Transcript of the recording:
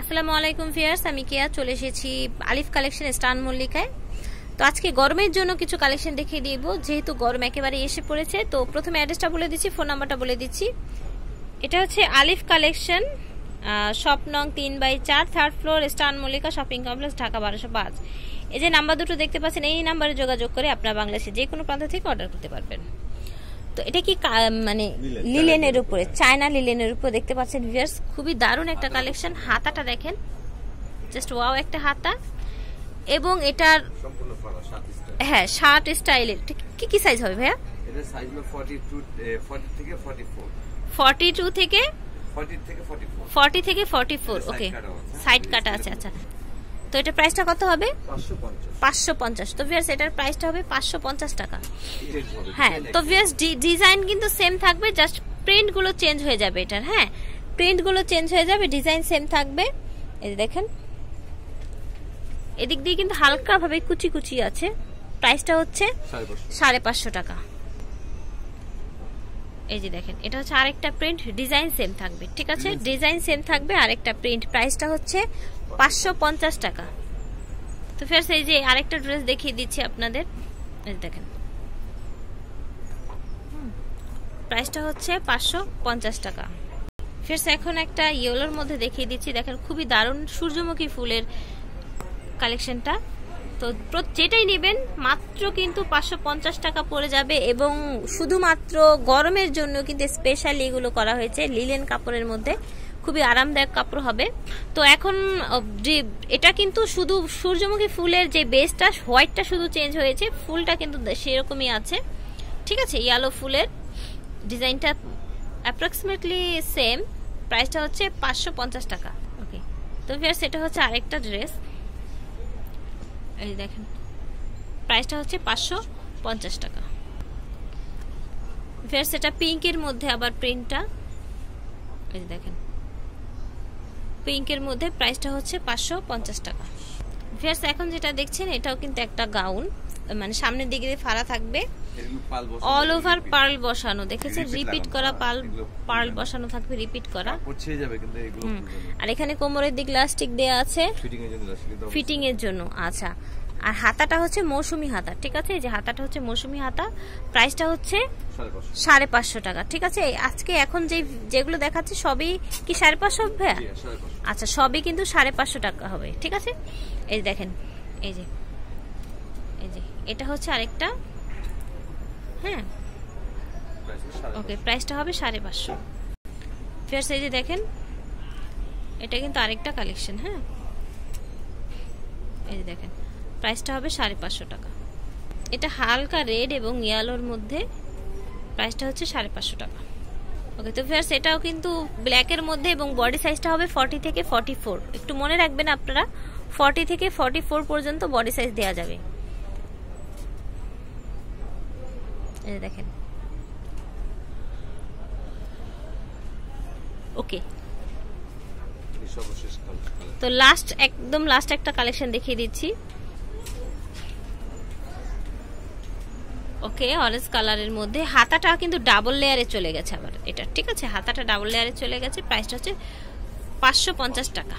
আসসালামু আলাইকুম ফিয়ার্স আমি কেয়া চলে এসেছি আলিফ কালেকশন স্টান মল্লিকায় তো আজকে গরমের জন্য কিছু কালেকশন দেখিয়ে দিব যেহেতু গরম একেবারে এসে পড়েছে তো প্রথমে অ্যাড্রেসটা বলে দিচ্ছি ফোন নাম্বারটা বলে দিচ্ছি এটা হচ্ছে আলিফ কালেকশন শপ নং তিন বাই চার থার্ড ফ্লোর স্টান মল্লিকা শপিং কমপ্লেক্স ঢাকা বারোশো পাঁচ এই যে নাম্বার দুটো দেখতে পাচ্ছেন এই নাম্বারে যোগাযোগ করে আপনারা বাংলাদেশে যে কোনো প্রান্ত থেকে অর্ডার করতে পারবেন তো এটা কি মানে লিলেনের উপরে চায়না লিলেনের উপরে দেখতে পাচ্ছেন ভিউয়ার্স খুবই দারুণ একটা কালেকশন হাতাটা দেখেন জাস্ট ওয়াও একটা হাতা এবং এটার হ্যাঁ শার্ট স্টাইলের কি কি সাইজ হবে ভাইয়া এটা সাইজ হলো 42 থেকে 44 42 থেকে 40 থেকে 44 40 থেকে 44 ওকে সাইড কাটা আছে আচ্ছা, আচ্ছা। তো এটা প্রাইসটা কত হবে পাঁচশো পঞ্চাশ তো ভিয়ার্স এটার প্রাইসটা হবে পাঁচশো পঞ্চাশ টাকা হ্যাঁ তো ভিয়ার্স ডিজাইন কিন্তু সেম থাকবে জাস্ট প্রিন্টগুলো চেঞ্জ হয়ে যাবে এটার হ্যাঁ প্রিন্টগুলো চেঞ্জ হয়ে যাবে ডিজাইন সেম থাকবে এই দেখেন এদিক দিয়ে কিন্তু ভাবে কুচি কুচি আছে প্রাইসটা হচ্ছে সাড়ে পাঁচশো টাকা এই যে দেখেন এটা হচ্ছে আরেকটা প্রিন্ট ডিজাইন সেম থাকবে ঠিক আছে ডিজাইন সেম থাকবে আরেকটা প্রিন্ট প্রাইসটা হচ্ছে পাঁচশো টাকা তো ফের এই যে আরেকটা ড্রেস দেখিয়ে দিচ্ছি আপনাদের এই দেখেন প্রাইসটা হচ্ছে পাঁচশো টাকা ফের এখন একটা ইয়েলোর মধ্যে দেখিয়ে দিচ্ছি দেখেন খুবই দারুণ সূর্যমুখী ফুলের কালেকশনটা তো যেটাই নেবেন মাত্র কিন্তু পাঁচশো পঞ্চাশ টাকা পড়ে যাবে এবং শুধুমাত্র গরমের জন্য কিন্তু স্পেশালি এগুলো করা হয়েছে লিলেন কাপড়ের মধ্যে খুবই আরামদায়ক কাপড় হবে তো এখন যে এটা কিন্তু শুধু সূর্যমুখী ফুলের যে বেসটা হোয়াইটটা শুধু চেঞ্জ হয়েছে ফুলটা কিন্তু সেরকমই আছে ঠিক আছে ইয়ালো ফুলের ডিজাইনটা অ্যাপ্রক্সিমেটলি সেম প্রাইসটা হচ্ছে পাঁচশো টাকা ওকে তো ফিয়ার্স সেটা হচ্ছে আরেকটা ড্রেস এই দেখেন প্রাইসটা হচ্ছে পাঁচশো পঞ্চাশ টাকা ফের সেটা পিঙ্কের মধ্যে আবার প্রিন্টটা এই দেখেন পিঙ্কের মধ্যে প্রাইসটা হচ্ছে পাঁচশো পঞ্চাশ টাকা ফের এখন যেটা দেখছেন এটাও কিন্তু একটা গাউন মানে সামনের দিকে ফাড়া থাকবে অল ওভার পার্ল বসানো দেখেছে রিপিট করা পার্ল পার্ল বসানো থাকবে রিপিট করা যাবে কিন্তু এগুলো আর এখানে কোমরের দিক লাস্টিক দেয়া আছে ফিটিং এর জন্য ফিটিং এর জন্য আচ্ছা আর হাতাটা হচ্ছে মৌসুমি হাতা ঠিক আছে যে হাতাটা হচ্ছে মৌসুমি হাতা প্রাইসটা হচ্ছে সাড়ে পাঁচশো টাকা ঠিক আছে আজকে এখন যে যেগুলো দেখাচ্ছে সবই কি সাড়ে পাঁচশো ভাইয়া আচ্ছা সবই কিন্তু সাড়ে পাঁচশো টাকা হবে ঠিক আছে এই দেখেন এই যে এটা হচ্ছে আরেকটা হ্যাঁ ওকে প্রাইসটা হবে সাড়ে পাঁচশো ফের এই যে দেখেন এটা কিন্তু আরেকটা কালেকশন হ্যাঁ এই যে দেখেন প্রাইসটা হবে সাড়ে পাঁচশো টাকা এটা হালকা রেড এবং ইয়ালোর মধ্যে প্রাইসটা হচ্ছে সাড়ে পাঁচশো টাকা ওকে তো ফেয়ার্স এটাও কিন্তু ব্ল্যাকের মধ্যে এবং বডি সাইজটা হবে ফর্টি থেকে ফর্টি একটু মনে রাখবেন আপনারা ফর্টি থেকে ফর্টি পর্যন্ত বডি সাইজ দেওয়া যাবে এই দেখেন ওকে তো লাস্ট একদম লাস্ট একটা কালেকশন দেখিয়ে দিচ্ছি ওকে অরেঞ্জ কালারের মধ্যে হাতাটা কিন্তু ডাবল লেয়ারে চলে গেছে আবার এটা ঠিক আছে হাতাটা ডাবল লেয়ারে চলে গেছে প্রাইসটা হচ্ছে পাঁচশো টাকা